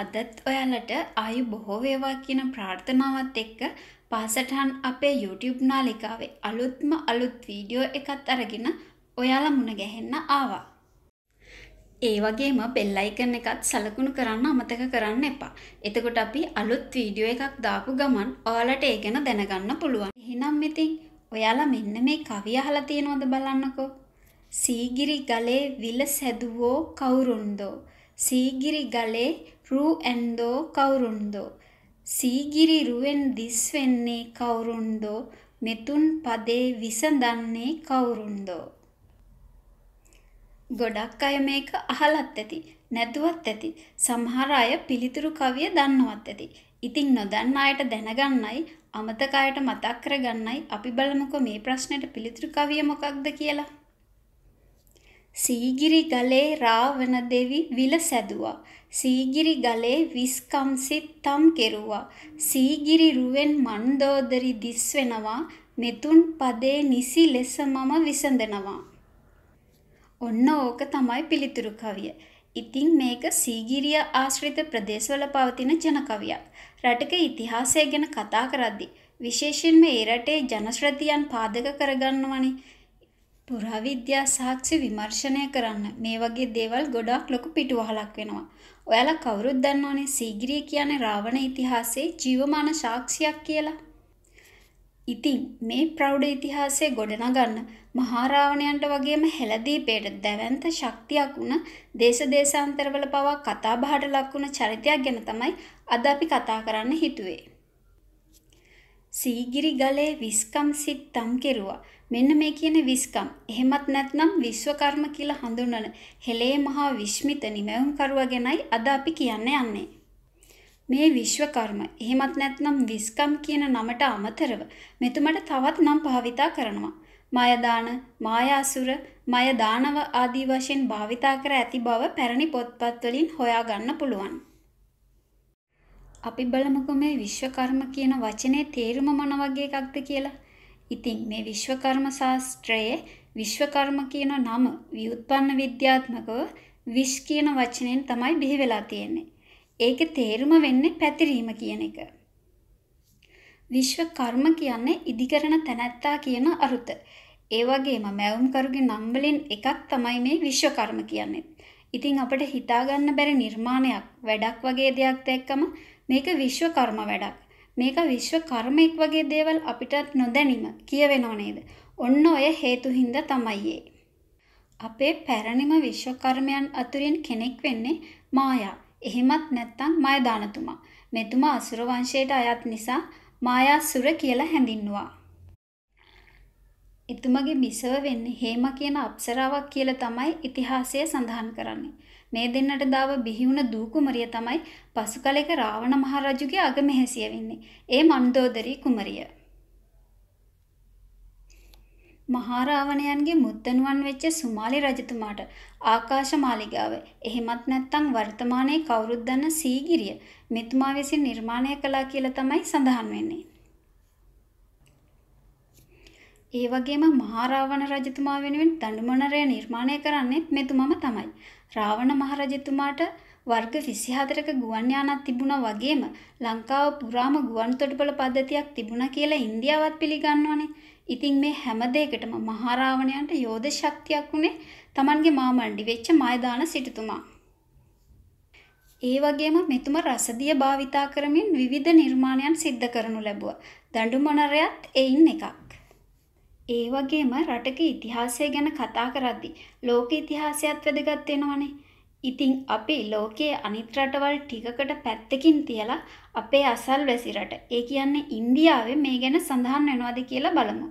අදත් ඔයාලට ආයු බොහෝ වේවා කියන ප්‍රාර්ථනාවත් එක්ක පාසටහන් අපේ YouTube නාලිකාවේ අලුත්ම අලුත් වීඩියෝ එකත් අරගෙන ඔයාලා මුණ ගැහෙන්න ආවා. ඒ වගේම බෙල් අයිකන් එකත් සලකුණු කරන්න අමතක කරන්න එපා. එතකොට අපි අලුත් වීඩියෝ එකක් දාපු ගමන් ඔයාලට ඒ ගැන දැනගන්න පුළුවන්. එහෙනම් ඉතින් ඔයාලා මෙන්න මේ කවිය අහලා තියෙනවද බලන්නකෝ. සීගිරි ගලේ විල සැදුවෝ කවුරුන්දෝ සීගිරි ගලේ රූඇන්දෝ කවුරුන්දෝ සීගිරි රුවෙන් දිස් වෙන්නේ කවුරුන්දෝ මෙතුන් පදේ විසඳන්නේ කවුරුන්දෝ ගොඩක් අය මේක අහලත් ඇති නැතුවත් ඇති සමහර අය පිළිතුරු කවිය දන්නවත් ඇති ඉතින් නොදන්න අයට දැනගන්නයි අමතක අයට මතක් කරගන්නයි අපි බලමුකෝ මේ ප්‍රශ්නෙට පිළිතුරු කවිය මොකක්ද කියලා සීගිරි ගලේ රාවණ දෙවි විලසැදුවා. සීගිරි ගලේ විස්කම්සිත් තම් කෙරුවා. සීගිරි රුවෙන් මන්දෝදරි දිස්වෙනවා. මෙතුන් පදේ නිසි ලෙස මම විසඳනවා. ඔන්න ඕක තමයි පිළිතුරු කවිය. ඉතින් මේක සීගිරිය ආශ්‍රිත ප්‍රදේශවල පවතින ජන කවියක්. රටක ඉතිහාසය ගැන කතා කරද්දී විශේෂයෙන්ම ඒ රටේ ජනශ්‍රතියන් පාදක කරගන්නවනේ. පුරාවිද්‍යා සාක්ෂි විමර්ශනය කරන්න මේ වගේ දේවල් ගොඩාක් ලොකු පිටුවහලක් වෙනවා. ඔයාලා කවුරුත් දන්නවනේ සීගිරිය කියන්නේ රාවණ ඉතිහාසයේ ජීවමාන සාක්ෂියක් කියලා. ඉතින් මේ ප්‍රෞඩ ඉතිහාසය ගොඩනගන්න මහාරාවණයන්ට වගේම හෙළදීපේට දැවන්ත ශක්තියක් වුණ දේශ දේශාන්තරවල පවා කතාබහට ලක්වුණ චරිතයක් ගැන තමයි අද අපි කතා කරන්න හිතුවේ. සීගිරි ගලේ විස්කම් සිත් තම් කෙරුවා. මෙන්න මේ කියන විස්කම්. එහෙමත් නැත්නම් විශ්වකර්ම කියලා හඳුන්වන හෙලේ මහා විශ්මිත නිමැවුම්කරුවා ගැනයි අද අපි කියන්න යන්නේ. මේ විශ්වකර්ම එහෙමත් නැත්නම් විස්කම් කියන නමට අමතරව මෙතුමට තවත් නම් භාවිතා කරනවා. මයදාන, මායාසුර, මයදානව ආදී වශයෙන් භාවිතා කර ඇති බව පැරණි පොත්පත් වලින් හොයා ගන්න පුළුවන්. අපි බලමුකෝ මේ විශ්වකර්ම කියන වචනේ තේරුම මොන වගේ එකක්ද කියලා. ඉතින් මේ විශ්වකර්ම ශාස්ත්‍රයේ විශ්වකර්ම කියන නම ව්‍යුත්පන්න විද්‍යාත්මකව විශ් කියන වචනෙන් තමයි බිහි වෙලා තියෙන්නේ. ඒකේ තේරුම වෙන්නේ පැතිරීම කියන එක. විශ්වකර්ම කියන්නේ ඉදිකරන තැනැත්තා කියන අරුත. ඒ වගේම මැවුම්කරුගේ නම් වලින් එකක් තමයි මේ විශ්වකර්ම කියන්නේ. ඉතින් අපිට හිතාගන්න බැරි නිර්මාණයක් වැඩක් වගේ දෙයක් දැක්කම මේක විශ්ව කර්ම වැඩක්. මේක විශ්ව කර්මයක් වගේ දේවල් අපිටත් නොදැනීම කියවෙනව නේද? ඔන්න ඔය හේතු හින්දා තමයි ඒ. අපේ පැරණිම විශ්ව කර්මයන් අතුරින් කෙනෙක් වෙන්නේ මායා. එහෙමත් නැත්නම් මයදානතුමා. මෙතුමා අසුර වංශයට අයත් නිසා මායාසුර කියලා හැඳින්නුවා. එතුමගේ බිසව වෙන්නේ හේම කියන අප්සරාවක් කියලා තමයි ඉතිහාසය සඳහන් කරන්නේ. මේ දෙන්නට දාව බිහිවුණ දූකුමරිය තමයි පසු කලෙක රාවණ මහරජුගේ අග මෙහැසිය වෙන්නේ. ඒ මන්දෝදරී කුමරිය. මහාරාවණයන්ගේ මුත්තනුවන් වෙච්ච සුමාලි රජතුමාට ආකාශ මාලිගාව එහෙමත් නැත්නම් වර්තමානයේ කවුරුත් දන්න සීගිරිය මෙතුමා විසින් නිර්මාණය කළා කියලා තමයි සඳහන් වෙන්නේ. ඒ වගේම මහාරාවණ රජතුමා වෙනුවෙන් දඬුමනරය නිර්මාණය කරන්නේත් මෙතුමම තමයි. රාවණ මහරජතුමාට වර්ග 24ක ගුවන් යානක් තිබුණා වගේම ලංකාව පුරාම ගුවන් තොටුපළ පද්ධතියක් තිබුණා කියලා ඉන්දියාවත් පිළිගන්නවනේ. ඉතින් මේ හැම දෙයකටම මහරාවණයන්ට යෝධ ශක්තියක් උනේ Tamanගේ මාමණ්ඩි වෙච්ච මයදාන සිටුතුමා. ඒ වගේම මෙතුම රසදිය භාවිතා කරමින් විවිධ නිර්මාණයන් සිද්ධ කරනු ලැබුවා. දඬුමනරයත් එයින් එකක්. ඒ වගේම රටක ඉතිහාසය ගැන කතා කරද්දි ලෝක ඉතිහාසයත් වැදගත් වෙනවනේ. ඉතින් අපි ලෝකයේ අනිත් රටවල් ටිකකට පැත්තකින් තියලා අපේ අසල්වැසි රට ඒ කියන්නේ ඉන්දියාවේ මේ ගැන සඳහන් වෙනවද කියලා බලමු.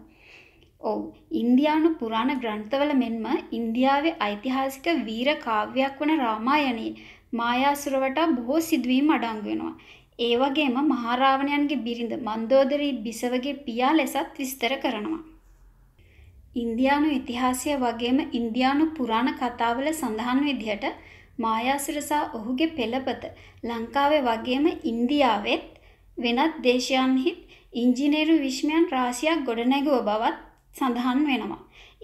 ඔව් ඉන්දියානු පුරාණ ග්‍රන්ථවල මෙන්ම ඉන්දියාවේ ඓතිහාසික වීර කාව්‍යයක් වන රාමායනයේ මායාසුර වටා බොහෝ සිදුවීම් අඩංගු වෙනවා. ඒ වගේම මහා රාවණයන්ගේ බිරිඳ මන්දෝදරී බිසවගේ පියා ලෙසත් විස්තර කරනවා. ඉන්දියානු ඉතිහාසය වගේම ඉන්දියානු පුරාණ කතාවල සඳහන් විදිහට මායාසුර සහ ඔහුගේ පෙළපත ලංකාවේ වගේම ඉන්දියාවෙත් වෙනත් දේශයන්හිත් ඉංජිනේරු විශ්මයන් රාශියක් ගොඩනැගුව බවත් සඳහන් වෙනවා.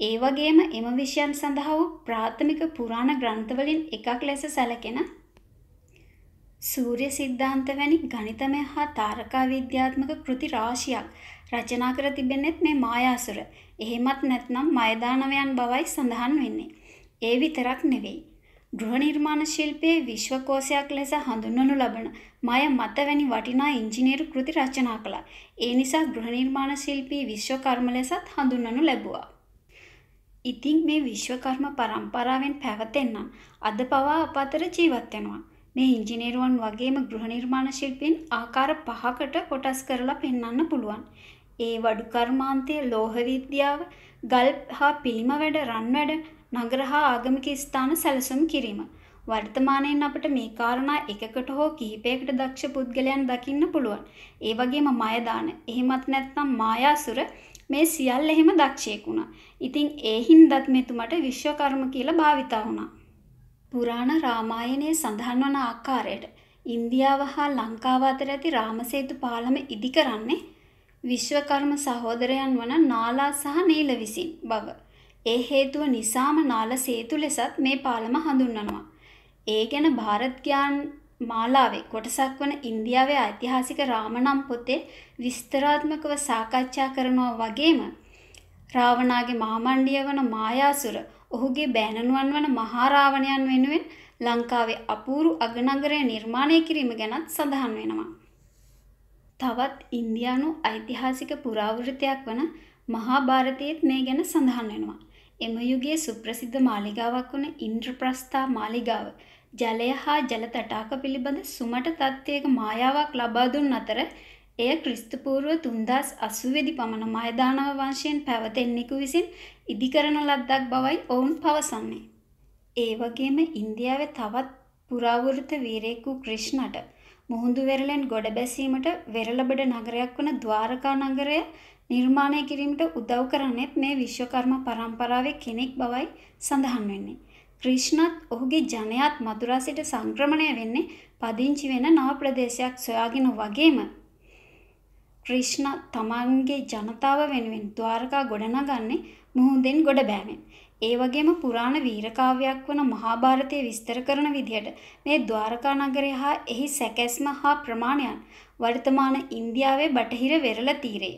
ඒ වගේම එම විෂයන් සඳහා වූ ප්‍රාථමික පුරාණ ග්‍රන්ථවලින් එකක් ලෙස සැලකෙන සූර්ය සිද්ධාන්ත වැනි ගණිතමය හා තාරකා විද්‍යාත්මක කෘති රාශියක් රචනා කර තිබෙන්නේත් මේ මායාසුර. එහෙමත් නැත්නම් මයදානවයන් බවයි සඳහන් වෙන්නේ. ඒ විතරක් නෙවෙයි. ගෘහ නිර්මාණ ශිල්පයේ විශ්වකෝෂයක් ලෙස හඳුන්වනු ලබන මය මත වැනි වටිනා ඉංජිනේරු කෘති රචනා කළා. ඒ නිසා ගෘහ නිර්මාණ ශිල්පී විශ්වකර්ම ලෙසත් හඳුන්වනු ලැබුවා. ඉතින් මේ විශ්වකර්ම පරම්පරාවෙන් පැවතෙන්නම් අද පවා අප අතර ජීවත් වෙනවා. මේ ඉංජිනේරුවන් වගේම ගෘහ නිර්මාණ ශිල්පීන් ආකාර පහකට කොටස් කරලා පෙන්වන්න පුළුවන්. ඒ වඩු කර්මාන්තය, ලෝහ විද්‍යාව, ගල් හා පිළිම වැඩ, රන් වැඩ, නගර හා ආගමික ස්ථාන සැලසුම් කිරීම. වර්තමානයෙන් අපට මේ කාරණා එකකට හෝ කිහිපයකට දක්ෂ පුද්ගලයන් දකින්න පුළුවන්. ඒ වගේම මයදාන, එහෙමත් නැත්නම් මායාසුර මේ සියල්ල එහෙම දක්ෂයෙක් වුණා. ඉතින් ඒ හින්දත් මෙතුමට විශ්වකර්ම කියලා භාවිතා වුණා. පුරාණ රාමායනයේ සඳහන් වන ආකාරයට ඉන්දියාව හා ලංකාව අතර ඇති රාමසේතු පාලම ඉදි කරන්නේ විශ්වකර්ම සහෝදරයන් වන නාලා සහ නීල විසින් බව. ඒ හේතුව නිසාම නාල සේතු ලෙසත් මේ පාලම හඳුන්වනවා. ඒ ගැන ಭಾರತ್ ඥාන මාලාවේ කොටසක් වන ඉන්දියාවේ ඓතිහාසික රාමනම් පොතේ විස්තරාත්මකව සාකච්ඡා කරනවා වගේම රාවණාගේ මහමණ්ඩිය වන මායාසුර ඔහුගේ බෑණනුවන් වන මහාරාවණයන් වෙනුවෙන් ලංකාවේ අපූරු අගනගරය නිර්මාණය කිරීම ගැනත් සඳහන් වෙනවා. තවත් ඉන්දියානු ඓතිහාසික පුරාවෘතයක් වන මහාභාරතයේත් මේ ගැන සඳහන් වෙනවා. එම යුගයේ සුප්‍රසිද්ධ මාලිගාවක් වන ඉන්ද්‍රප්‍රස්ථා මාලිගාව ජලය හා ජල තටාක පිළිබඳ සුමට තත්ත්වයක මායාවක් ලබා දුන් අතර එය ක්‍රිස්තුපූර්ව 3080 දී පමණ මහදානව වංශයෙන් පැවතෙන්නෙකු විසින් ඉදිකරන ලද්දක් බවයි ඔවුන් පවසන්නේ. ඒ වගේම ඉන්දියාවේ තවත් පුරාවෘත වීරයෙකු ක්‍රිෂ්ණට මුහුදු වෙරළෙන් ගොඩ බැසීමට වෙරළබඩ නගරයක් වන ද්වාරකා නගරය නිර්මාණය කිරීමට උදව් කරන්නේත් මේ විශ්වකර්ම පරම්පරාවේ කෙනෙක් බවයි සඳහන් වෙන්නේ. ක්‍රිෂ්ණත් ඔහුගේ ජනයාත් මදුරා සිට සංක්‍රමණය වෙන්නේ පදිංචි වෙන නව ප්‍රදේශයක් සොයාගෙන වගේම ක්‍රිෂ්ණ තමන්ගේ ජනතාව වෙනුවෙන් ද්වාරකා ගොඩනගන්නේ මුහුදෙන් ගොඩ බෑමෙන්. ඒ වගේම පුරාණ වීරකාව්‍යයක් වන මහාභාරතය විස්තර කරන විදිහට මේ ද්වාරකා නගරය හා එහි සැකැස්ම හා ප්‍රමාණයන් වර්තමාන ඉන්දියාවේ බටහිර වෙරළ තීරේ.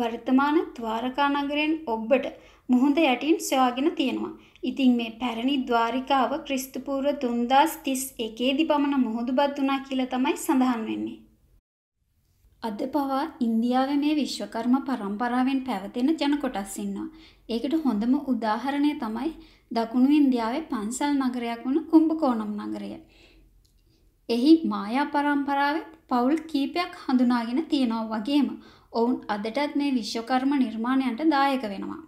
වර්තමාන ද්වාරකා නගරයෙන් ඔබ්බට මුහුද යටින් සොයාගෙන තියෙනවා. ඉතින් මේ පැරණි ද්වාරිකාව ක්‍රිස්තුපූර්ව 3031 දී පමණ මුහුදුබත් වුණා කියලා තමයි සඳහන් වෙන්නේ. අද පවා ඉන්දියාවේ මේ විශ්වකර්ම පරම්පරාවෙන් පැවතෙන ජනකොටස් ඉන්නවා. ඒකට හොඳම උදාහරණය තමයි දකුණු ඉන්දියාවේ පන්සල් නගරයක් වුණු කුම්භකෝණම් නගරය. එහි මායා පරම්පරාවේ පවුල් කීපයක් හඳුනාගෙන තියෙනවා වගේම ඔවුන් අදටත් මේ විශ්වකර්ම නිර්මාණයන්ට දායක වෙනවා.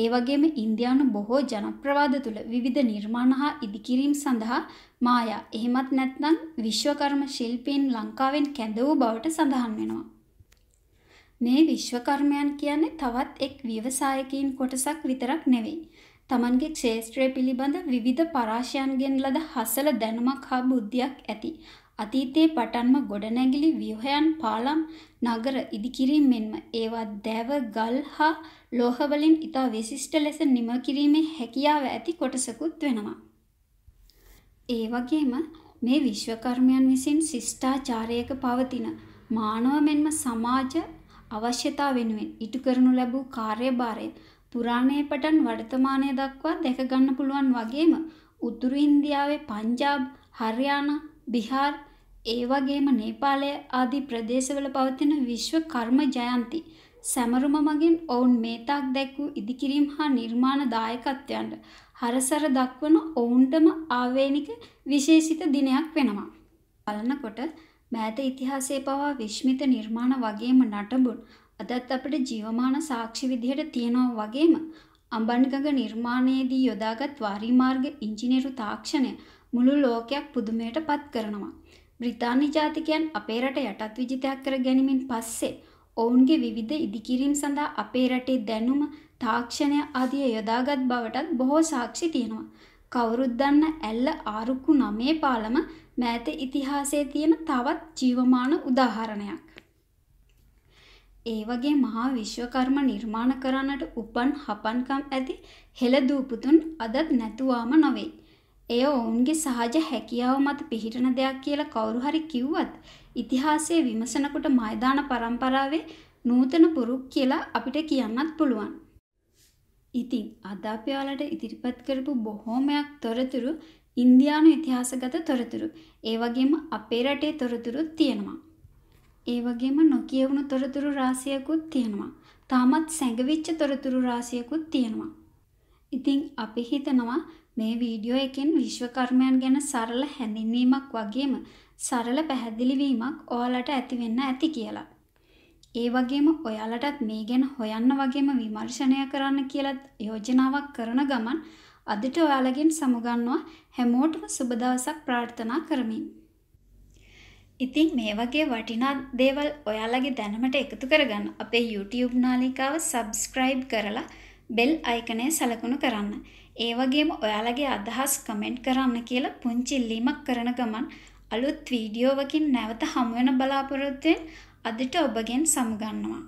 ඒ වගේම ඉන්දියානු බොහෝ ජනප්‍රවාද තුළ විවිධ නිර්මාණ හා ඉදිකිරීම් සඳහා මායා එහෙමත් නැත්නම් විශ්වකර්ම ශිල්පීන් ලංකාවෙන් කැඳ වූ බවට සඳහන් වෙනවා. මේ විශ්වකර්මයන් කියන්නේ තවත් එක් ව්‍යවසායකීන් කොටසක් විතරක් නෙවෙයි. තමන්ගේ ක්ෂේත්‍රය පිළිබඳ විවිධ පරාශයන්ගෙන් ලද හසල දැනුමක් හා බුද්ධියක් ඇති අතීතයේ පටන්ම ගොඩනැගිලි ව්‍යුහයන් පාලම් නගර ඉදිකිරීම මෙන්ම ඒවා දැව ගල් හා ලෝහවලින් ඉතා විශිෂ්ට ලෙස නිම කිරීමේ හැකියාව ඇති කොටසකුත් වෙනවා. ඒ වගේම මේ විශ්වකර්මයන් විසින් ශිෂ්ඨාචාරයක පවතින මානව මෙන්ම සමාජ අවශ්‍යතා වෙනුවෙන් ඉටු කරනු ලැබූ කාර්යභාරය පුරාණයේ පටන් වර්තමානය දක්වා දැක ගන්න පුළුවන් වගේම උතුරු ඉන්දියාවේ පංජාබ් හරියානා බිහාර් ඒ වගේම නේපාලය ආදී ප්‍රදේශවල පවතින විශ්ව කර්ම ජයන්ති සැමරුම මගින් ඔවුන් මේතාක් දැක් වූ ඉදිකිරීම් හා නිර්මාණ දායකත්වයන්ට හරසර දක්වන ඔවුන්ටම ආවේනික විශේෂිත දිනයක් වෙනවා. බලනකොට මෑත ඉතිහාසයේ පවා විශ්මිත නිර්මාණ වගේම නටබුන් අදත් අපට ජීවමාන සාක්ෂි විදිහට තියෙනවා වගේම අඹන්ගඟ නිර්මාණයේදී යොදාගත් වාරිමාර්ග ඉංජිනේරු තාක්ෂණය මුළු ලෝකයක් පුදුමයට පත් කරනවා. බ්‍රිතාන්‍ය ජාතිකයන් අපේ රට යටත් විජිතයක් කර ගැනීමෙන් පස්සේ ඔවුන්ගේ විවිධ ඉදිකිරීම් සඳහා අපේ රටේ දැනුම තාක්ෂණය ආදිය යොදාගත් බවටත් බොහෝ සාක්ෂි තියෙනවා. කවුරුත් දන්න ඇල්ල ආරුක්කු නමේ පාලම මෑත ඉතිහාසයේ තියෙන තවත් ජීවමාන උදාහරණයක්. ඒ වගේ මහා විශ්වකර්ම නිර්මාණ කරන්නට උපන් හපන්කම් ඇති හෙළදූපුතුන් අදත් නැතුවාම නොවෙයි. එය ඔවුන්ගේ සහජ හැකියාව මත පිහිටන දෙයක් කියලා කවුරු හරි කිව්වත් ඉතිහාසයේ විමසනකොට මයිදාන પરම්පරාවේ නූතන පුරුක් කියලා අපිට කියන්නත් පුළුවන්. ඉතින් අද අපි ඔයාලට ඉදිරිපත් කරපු බොහෝමයක් තොරතුරු ඉන්දියානු ඉතිහාසගත තොරතුරු. ඒ වගේම අපේ රටේ තොරතුරුත් තියෙනවා. ඒ වගේම නොකියවුණු තොරතුරු රාශියකුත් තියෙනවා. තාමත් සැඟවිච්ච තොරතුරු රාශියකුත් තියෙනවා. ඉතින් අපි හිතනවා මේ වීඩියෝ එකෙන් විශ්වකර්මයන් ගැන සරල හැඳින්වීමක් වගේම සරල පැහැදිලිවීමක් ඔයාලට ඇතිවෙන්න ඇති කියලා. ඒ වගේම ඔයාලටත් මේ ගැන හොයන්න වගේම විමර්ශනය කරන්න කියලත් යෝජනාවක් කරන ගමන් අදට ඔයාලගෙන් සමුගන්නවා හැමෝටම සුබදවසක් ප්‍රාර්ථනා කරමින්. ඉතින් මේ වගේ වටිනා දේවල් ඔයාලගේ දැනමට එකතු කරගන්න අපේ YouTube නාලිකාව සබස්ක්‍රයිබ් කරලා බෙල් අයිකනය සලකුණු කරන්න. ඒ වගේම ඔයාලගේ අදහස් කමෙන්ට් කරන්න කියලා පුංචිල්ලීමක් කරන ගමන් අලුත් වීඩියෝවකින් නැවත හමුවන බලාපොරොත්තුවෙන් අදට ඔබගෙන් සමුගන්නවා.